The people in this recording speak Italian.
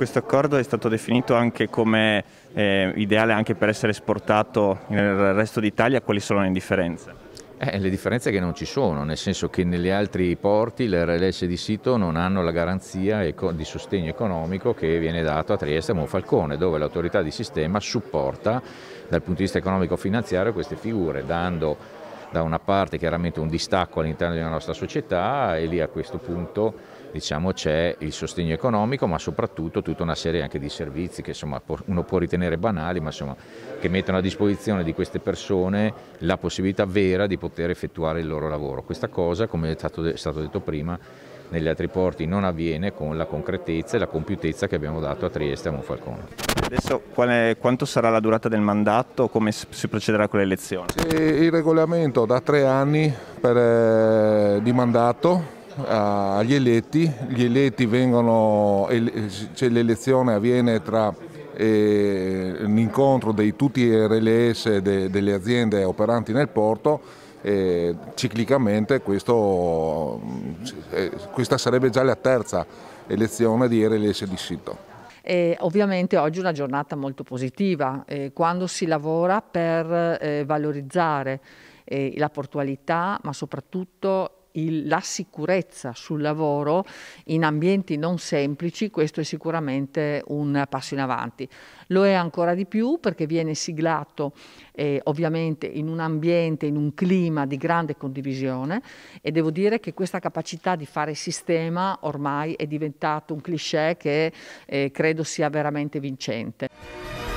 Questo accordo è stato definito anche come eh, ideale anche per essere esportato nel resto d'Italia, quali sono le differenze? Eh, le differenze che non ci sono, nel senso che negli altri porti le RLS di sito non hanno la garanzia di sostegno economico che viene dato a Trieste e Monfalcone, dove l'autorità di sistema supporta dal punto di vista economico-finanziario queste figure, dando da una parte chiaramente un distacco all'interno della nostra società e lì a questo punto diciamo, c'è il sostegno economico, ma soprattutto tutta una serie anche di servizi che insomma, uno può ritenere banali, ma insomma, che mettono a disposizione di queste persone la possibilità vera di poter effettuare il loro lavoro. Questa cosa, come è stato, è stato detto prima, negli altri porti non avviene con la concretezza e la compiutezza che abbiamo dato a Trieste e a Monfalcone. Adesso quale, quanto sarà la durata del mandato? Come si procederà con l'elezione? Il regolamento da tre anni per, eh, di mandato agli eletti, gli eletti vengono, cioè l'elezione avviene tra eh, l'incontro di tutti i RLS delle aziende operanti nel porto e eh, ciclicamente questo, eh, questa sarebbe già la terza elezione di RLS di sito. E ovviamente oggi è una giornata molto positiva, eh, quando si lavora per eh, valorizzare eh, la portualità ma soprattutto il, la sicurezza sul lavoro in ambienti non semplici, questo è sicuramente un passo in avanti. Lo è ancora di più perché viene siglato eh, ovviamente in un ambiente, in un clima di grande condivisione e devo dire che questa capacità di fare sistema ormai è diventato un cliché che eh, credo sia veramente vincente.